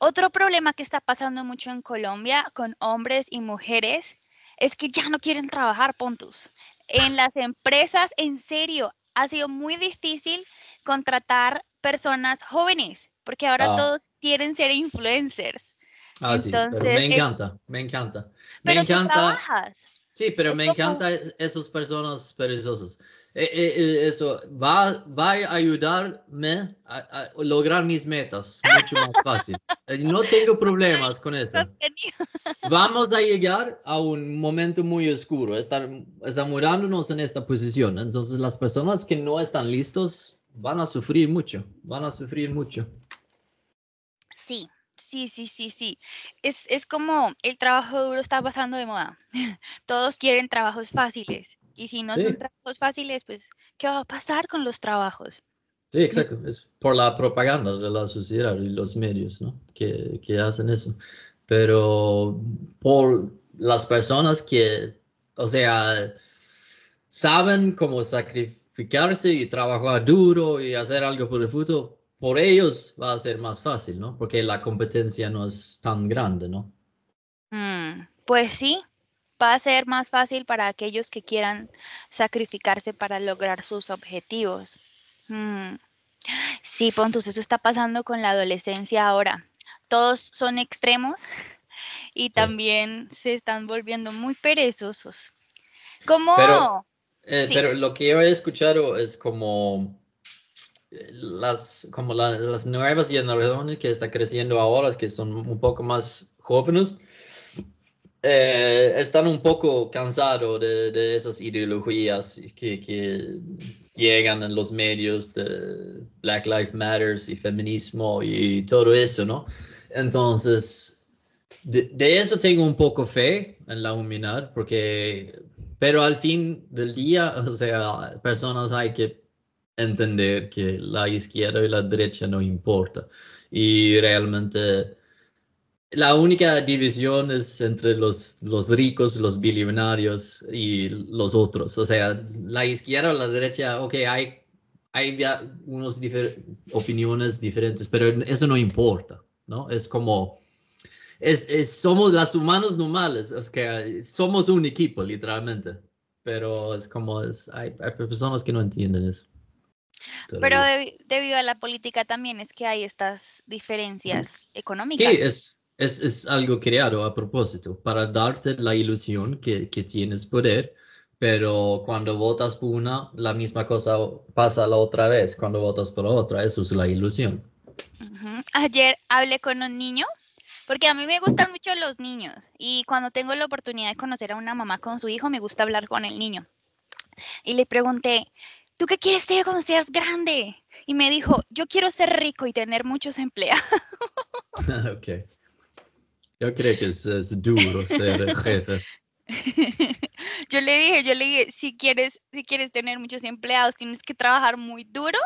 Otro problema que está pasando mucho en Colombia con hombres y mujeres es que ya no quieren trabajar, puntos. En las empresas, en serio, ha sido muy difícil contratar personas jóvenes, porque ahora ah. todos quieren ser influencers. Ah, sí, me eh encanta, me encanta. Me encanta. Sí, pero me encanta encantan esas personas perezosas. Eh, eh, eh, eso va, va a ayudarme a, lograr mis metas mucho más fácil. No tengo problemas con eso. Vamos a llegar a un momento muy oscuro, estar, enamorándonos en esta posición. Entonces las personas que no están listos van a sufrir mucho, van a sufrir mucho. Sí, Sí, sí, sí, sí. Es, es, como el trabajo duro está pasando de moda. Todos quieren trabajos fáciles. Y si no son trabajos fáciles, pues, ¿qué va a pasar con los trabajos? Sí, exacto. Es por la propaganda de la sociedad y los medios ¿no? que, hacen eso. Pero por las personas que, o sea, saben cómo sacrificarse y trabajar duro y hacer algo por el futuro, por ellos va a ser más fácil, ¿no? Porque la competencia no es tan grande, ¿no? Mm, pues sí, va a ser más fácil para aquellos que quieran sacrificarse para lograr sus objetivos. Mm. Sí, Pontus, eso está pasando con la adolescencia ahora. Todos son extremos y también se están volviendo muy perezosos. ¿Cómo? Pero, eh, lo que yo he escuchado es como eh, las, como las nuevas generaciones que están creciendo ahora, que son un poco más jóvenes, eh, están un poco cansados de, esas ideologías que, llegan en los medios de Black Lives Matter y feminismo y todo eso, ¿no? Entonces, de, eso tengo un poco fe en la humanidad, porque, pero al fin del día, o sea, personas hay que entender que la izquierda y la derecha no importa y realmente la única división es entre los, los ricos, los billonarios y los otros. O sea, la izquierda o la derecha, ok, hay, hay unas opiniones diferentes, pero eso no importa, ¿no? Es como, es, somos las humanos normales, es que somos un equipo, literalmente. Pero es como, es, hay, hay personas que no entienden eso. Pero debido a la política también es que hay estas diferencias económicas. Sí, es, es, algo creado a propósito para darte la ilusión que, tienes poder, pero cuando votas por una, la misma cosa pasa la otra vez. Cuando votas por otra, eso es la ilusión. Ayer hablé con un niño, porque a mí me gustan mucho los niños y cuando tengo la oportunidad de conocer a una mamá con su hijo, me gusta hablar con el niño. Y le pregunté, ¿tú qué quieres ser cuando seas grande? Y me dijo, yo quiero ser rico y tener muchos empleados. ok. Yo creo que es, duro ser jefe. yo le dije, yo le dije, si quieres, si quieres tener muchos empleados, tienes que trabajar muy duro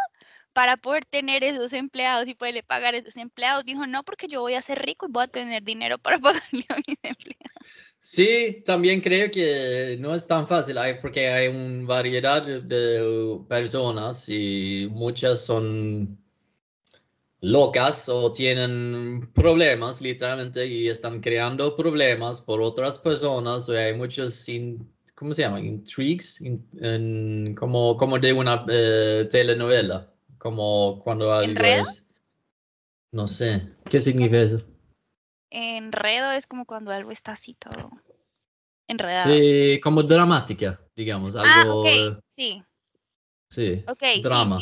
para poder tener esos empleados y poderle pagar esos empleados. Dijo, no, porque yo voy a ser rico y voy a tener dinero para pagarle a mis empleados. Sí, también creo que no es tan fácil porque hay una variedad de personas y muchas son locas o tienen problemas literalmente y están creando problemas por otras personas. O hay muchos, sin, ¿cómo se llama? Intrigues, como, como de una eh, telenovela, como cuando algo No sé, ¿qué significa eso? Enredo es como cuando algo está así todo enredado. Sí, como dramática, digamos. Ah, algo, ah, sí. Sí, drama.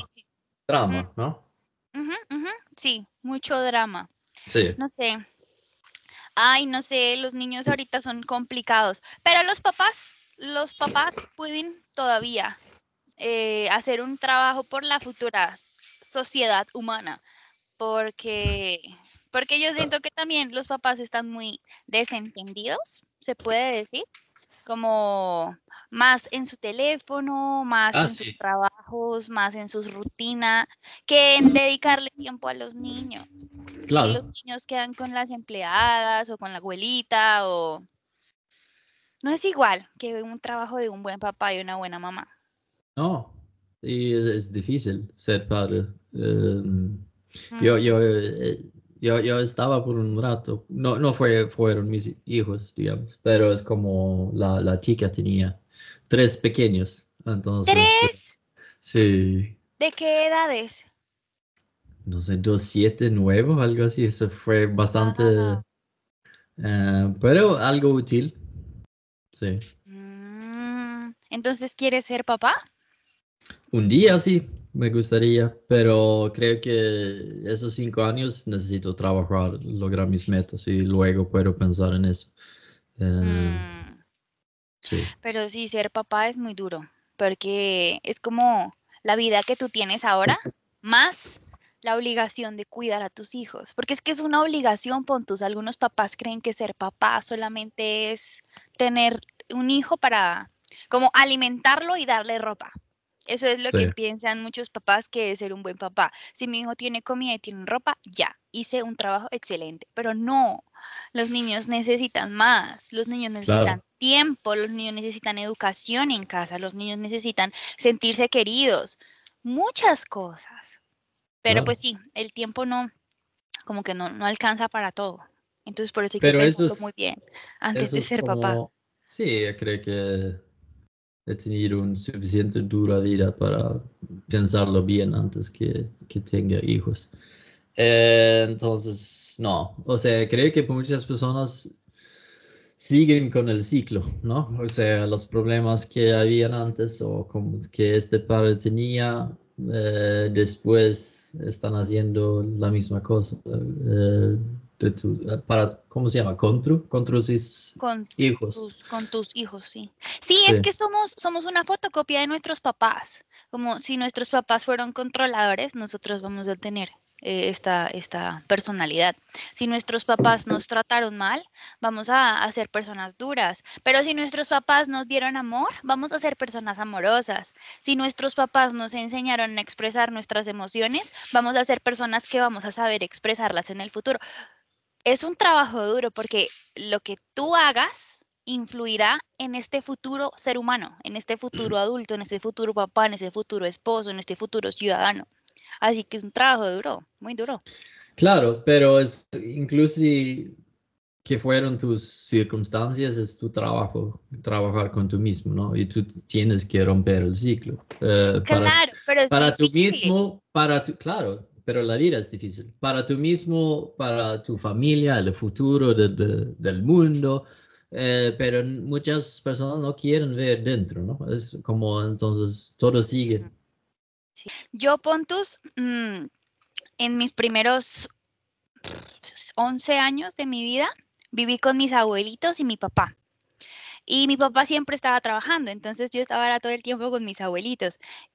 Drama, ¿no? sí, mucho drama. Sí. No sé. Ay, no sé, los niños ahorita son complicados, pero los papás, los papás pueden todavía eh, hacer un trabajo por la futura sociedad humana, porque, porque yo siento que también los papás están muy desentendidos, se puede decir, como más en su teléfono, más ah, en sus trabajos, más en sus rutinas, que en dedicarle tiempo a los niños. Claro. los niños quedan con las empleadas o con la abuelita o... No es igual que un trabajo de un buen papá y una buena mamá. No, y es, difícil ser padre. Em, eh, yo, estaba por un rato, no, no fue, fueron mis hijos, digamos, pero es como la chica tenía Tres pequeños. Ah, entonces, ¿Tres? Sí. ¿De qué edades? No sé, dos, siete, nuevos, algo así. Eso fue bastante... Ah. Eh, pero algo útil. Sí. Mm, entonces, ¿quieres ser papá? Un día sí, me gustaría, pero creo que esos cinco años necesito trabajar, lograr mis metas y luego puedo pensar en eso. Eh, mm. Pero sí, ser papá es muy duro, porque es como la vida que tú tienes ahora, más la obligación de cuidar a tus hijos, porque es que es una obligación, Pontus. Algunos papás creen que ser papá solamente es tener un hijo para como alimentarlo y darle ropa, eso es lo que piensan muchos papás que es ser un buen papá. Si mi hijo tiene comida y tiene ropa, ya, hice un trabajo excelente. Pero no, los niños necesitan más, los niños necesitan tiempo, los niños necesitan educación en casa, los niños necesitan sentirse queridos, muchas cosas. Pero pues sí, el tiempo no, como que no, no alcanza para todo. Entonces por eso hay que hacerlo muy bien antes de ser papá. Sí, creo que tenido una suficiente dura vida para pensarlo bien antes que, tenga hijos. Eh, entonces, no, o sea, creo que muchas personas siguen con el ciclo, ¿no? O sea, los problemas que habían antes o como que este padre tenía, eh, después están haciendo la misma cosa. Eh, para, ¿cómo se llama? Contra contra hijos. con tus hijos, sí. sí. es que somos, somos una fotocopia de nuestros papás. Como si nuestros papás fueron controladores, nosotros vamos a tener eh, esta, esta personalidad. Si nuestros papás nos trataron mal, vamos a, a ser personas duras. Pero si nuestros papás nos dieron amor, vamos a ser personas amorosas. Si nuestros papás nos enseñaron a expresar nuestras emociones, vamos a ser personas que vamos a saber expresarlas en el futuro es un trabajo duro porque lo que tú hagas influirá en este futuro ser humano, en este futuro adulto, en este futuro papá, en este futuro esposo, en este futuro ciudadano. Así que es un trabajo duro, muy duro. Claro, pero es incluso si que fueron tus circunstancias, es tu trabajo, trabajar con tú mismo, ¿no? Y tú tienes que romper el ciclo. Eh, claro, para, pero es para tú mismo, para tu, claro, pero la vida es difícil. Para tú mismo, para tu familia, el futuro del mundo, eh, pero muchas personas no quieren ver dentro, ¿no? Es como entonces todo sigue. Yo, Pontus, mm, en mis primeros 11 años de mi vida, viví con mis abuelitos y mi papá. Y mi papá siempre estaba trabajando, entonces yo estaba todo el tiempo con mis abuelitos. Y